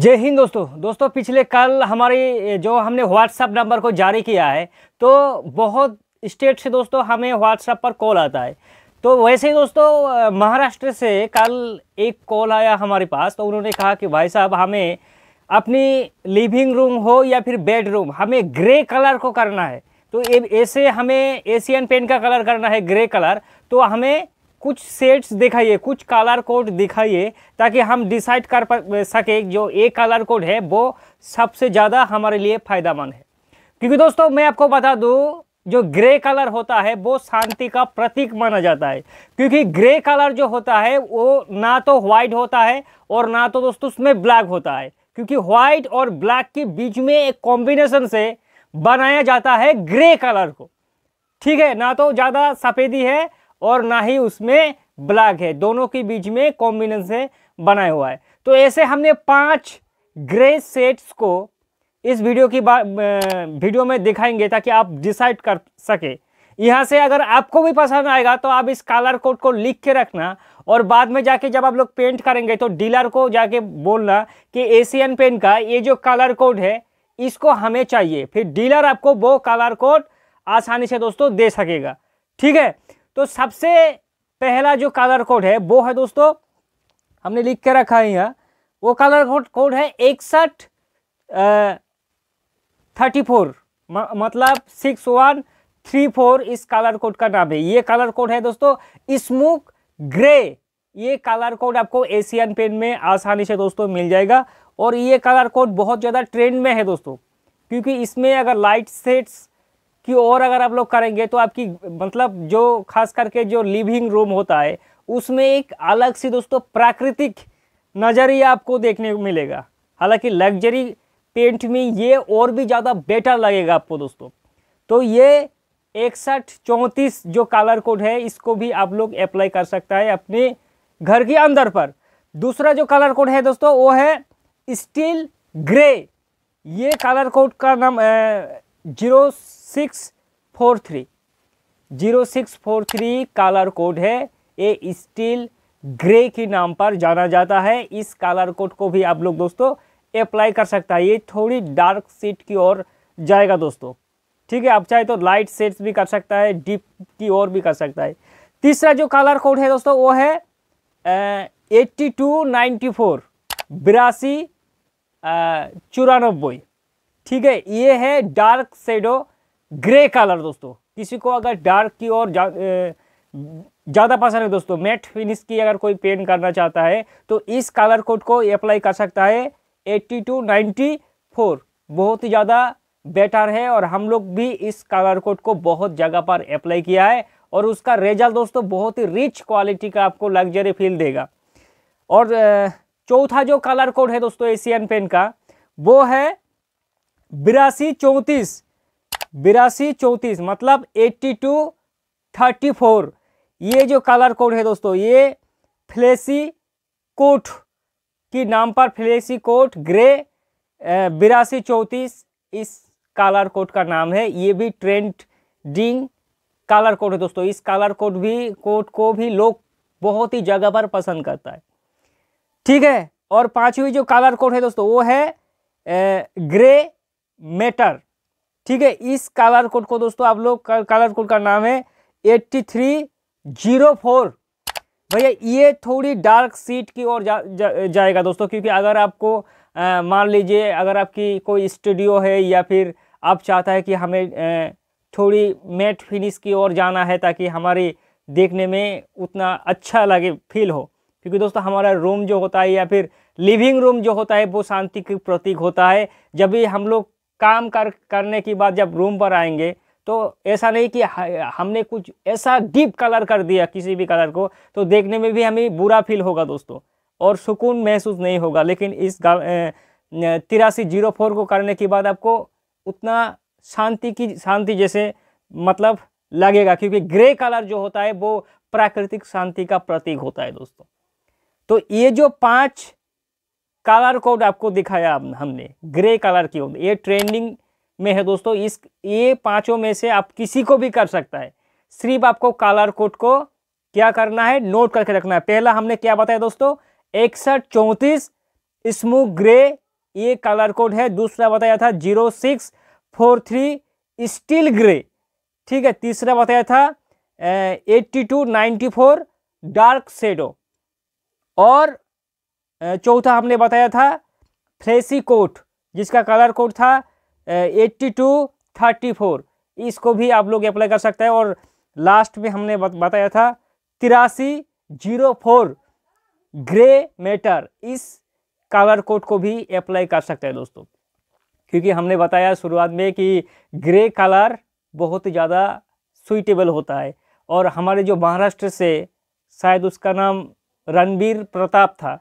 जय हिंद दोस्तों दोस्तों पिछले कल हमारी जो हमने व्हाट्सअप नंबर को जारी किया है तो बहुत स्टेट से दोस्तों हमें व्हाट्सअप पर कॉल आता है तो वैसे ही दोस्तों महाराष्ट्र से कल एक कॉल आया हमारे पास तो उन्होंने कहा कि भाई साहब हमें अपनी लिविंग रूम हो या फिर बेडरूम हमें ग्रे कलर को करना है तो ऐसे हमें एशियन पेंट का कलर करना है ग्रे कलर तो हमें कुछ सेट्स दिखाइए कुछ कलर कोड दिखाइए ताकि हम डिसाइड कर सके जो एक कलर कोड है वो सबसे ज़्यादा हमारे लिए फ़ायदेमंद है क्योंकि दोस्तों मैं आपको बता दूँ जो ग्रे कलर होता है वो शांति का प्रतीक माना जाता है क्योंकि ग्रे कलर जो होता है वो ना तो व्हाइट होता है और ना तो दोस्तों उसमें ब्लैक होता है क्योंकि वाइट और ब्लैक के बीच में एक कॉम्बिनेशन से बनाया जाता है ग्रे कलर को ठीक है ना तो ज़्यादा सफ़ेदी है और ना ही उसमें ब्लैक है दोनों के बीच में कॉम्बिनेशन बनाया हुआ है तो ऐसे हमने पांच ग्रे सेट्स को इस वीडियो की वीडियो में दिखाएंगे ताकि आप डिसाइड कर सके यहाँ से अगर आपको भी पसंद आएगा तो आप इस कलर कोड को लिख के रखना और बाद में जाके जब आप लोग पेंट करेंगे तो डीलर को जाके बोलना कि एशियन पेंट का ये जो कलर कोड है इसको हमें चाहिए फिर डीलर आपको वो कलर कोड आसानी से दोस्तों दे सकेगा ठीक है तो सबसे पहला जो कलर कोड है वो है दोस्तों हमने लिख के रखा है यहाँ वो कलर कोड कोड है इकसठ थर्टी फोर मतलब सिक्स वन थ्री फोर इस कलर कोड का नाम है ये कलर कोड है दोस्तों स्मोक ग्रे ये कलर कोड आपको एशियन पेन में आसानी से दोस्तों मिल जाएगा और ये कलर कोड बहुत ज़्यादा ट्रेंड में है दोस्तों क्योंकि इसमें अगर लाइट सेट्स कि और अगर आप लोग करेंगे तो आपकी मतलब जो खास करके जो लिविंग रूम होता है उसमें एक अलग सी दोस्तों प्राकृतिक नज़रिया आपको देखने को मिलेगा हालांकि लग्जरी पेंट में ये और भी ज़्यादा बेटर लगेगा आपको दोस्तों तो ये इकसठ चौंतीस जो कलर कोड है इसको भी आप लोग अप्लाई कर सकता है अपने घर के अंदर पर दूसरा जो कलर कोड है दोस्तों वो है स्टील ग्रे ये कलर कोड का नाम zero six four three zero six four three colour code है ये स्टील ग्रे के नाम पर जाना जाता है इस कालर कोड को भी आप लोग दोस्तों अप्लाई कर सकता है ये थोड़ी डार्क सीट की ओर जाएगा दोस्तों ठीक है आप चाहे तो लाइट सेट्स भी कर सकता है डीप की ओर भी कर सकता है तीसरा जो कलर कोड है दोस्तों वो है एट्टी टू नाइन्टी फोर बिरासी चौरानब्बे ठीक है ये है डार्क शेडो ग्रे कलर दोस्तों किसी को अगर डार्क की और ज़्यादा पसंद है दोस्तों मैट फिनिश की अगर कोई पेंट करना चाहता है तो इस कलर कोड को अप्लाई कर सकता है एट्टी टू नाइन्टी फोर बहुत ही ज़्यादा बेटर है और हम लोग भी इस कलर कोड को बहुत जगह पर अप्लाई किया है और उसका रिजल्ट दोस्तों बहुत ही रिच क्वालिटी का आपको लग्जरी फील देगा और चौथा जो कलर कोड है दोस्तों एशियन पेंट का वो है बिरासी चौंतीस बिरासी चौंतीस मतलब एट्टी टू थर्टी फोर ये जो कलर कोड है दोस्तों ये फ्लेसी कोट की नाम पर फ्लेसी कोट ग्रे बिरासी चौंतीस इस कलर कोड का नाम है ये भी ट्रेंड डिंग कलर कोड है दोस्तों इस कलर कोड भी कोट को भी लोग बहुत ही जगह पर पसंद करता है ठीक है और पांचवी जो कलर कोड है दोस्तों वो है ग्रे मेटर ठीक है इस कलर कोड को दोस्तों आप लोग कलर कोड का नाम है एट्टी थ्री जीरो फोर भैया ये थोड़ी डार्क सीट की ओर जा, जा, जाएगा दोस्तों क्योंकि अगर आपको मान लीजिए अगर आपकी कोई स्टूडियो है या फिर आप चाहता है कि हमें आ, थोड़ी मैट फिनिश की ओर जाना है ताकि हमारी देखने में उतना अच्छा लगे फील हो क्योंकि दोस्तों हमारा रूम जो होता है या फिर लिविंग रूम जो होता है वो शांति के प्रतीक होता है जब भी हम लोग काम कर करने के बाद जब रूम पर आएंगे तो ऐसा नहीं कि हमने कुछ ऐसा डीप कलर कर दिया किसी भी कलर को तो देखने में भी हमें बुरा फील होगा दोस्तों और सुकून महसूस नहीं होगा लेकिन इस तिरासी जीरो फोर को करने के बाद आपको उतना शांति की शांति जैसे मतलब लगेगा क्योंकि ग्रे कलर जो होता है वो प्राकृतिक शांति का प्रतीक होता है दोस्तों तो ये जो पाँच कलर कोड आपको दिखाया हमने ग्रे कलर की ये ट्रेंडिंग में है दोस्तों इस ये पांचों में से आप किसी को भी कर सकता है सिर्फ आपको कलर कोड को क्या करना है नोट करके रखना है पहला हमने क्या बताया दोस्तों इकसठ चौंतीस स्मूथ ग्रे ये कलर कोड है दूसरा बताया था zero six four three steel grey ठीक है तीसरा बताया था eighty two ninety four dark shadow और चौथा हमने बताया था फ्रेसी कोट जिसका कलर कोड था एट्टी टू थर्टी फोर इसको भी आप लोग अप्लाई कर सकते हैं और लास्ट में हमने बताया था तिरासी जीरो फोर ग्रे मेटर इस कलर कोड को भी अप्लाई कर सकते हैं दोस्तों क्योंकि हमने बताया शुरुआत में कि ग्रे कलर बहुत ज़्यादा सुइटेबल होता है और हमारे जो महाराष्ट्र से शायद उसका नाम रणबीर प्रताप था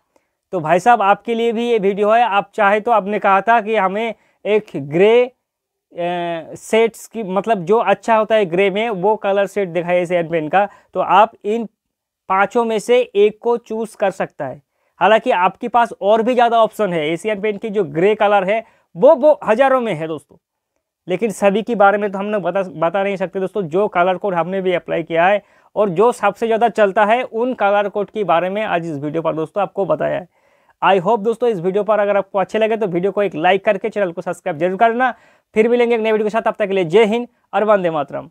तो भाई साहब आपके लिए भी ये वीडियो है आप चाहे तो आपने कहा था कि हमें एक ग्रे सेट्स की मतलब जो अच्छा होता है ग्रे में वो कलर सेट दिखाई इस एयरपेन का तो आप इन पाँचों में से एक को चूज़ कर सकता है हालांकि आपके पास और भी ज़्यादा ऑप्शन है एशियन पेंट की जो ग्रे कलर है वो वो हज़ारों में है दोस्तों लेकिन सभी के बारे में तो हमने बता बता नहीं सकते दोस्तों जो कलर कोड हमने भी अप्लाई किया है और जो सबसे ज़्यादा चलता है उन कलर कोड के बारे में आज इस वीडियो पर दोस्तों आपको बताया है आई होप दोस्तों इस वीडियो पर अगर आपको अच्छे लगे तो वीडियो को एक लाइक करके चैनल को सब्सक्राइब जरूर करना फिर मिलेंगे एक नए वीडियो के साथ अब तक के लिए जय हिंद और वंदे मातरम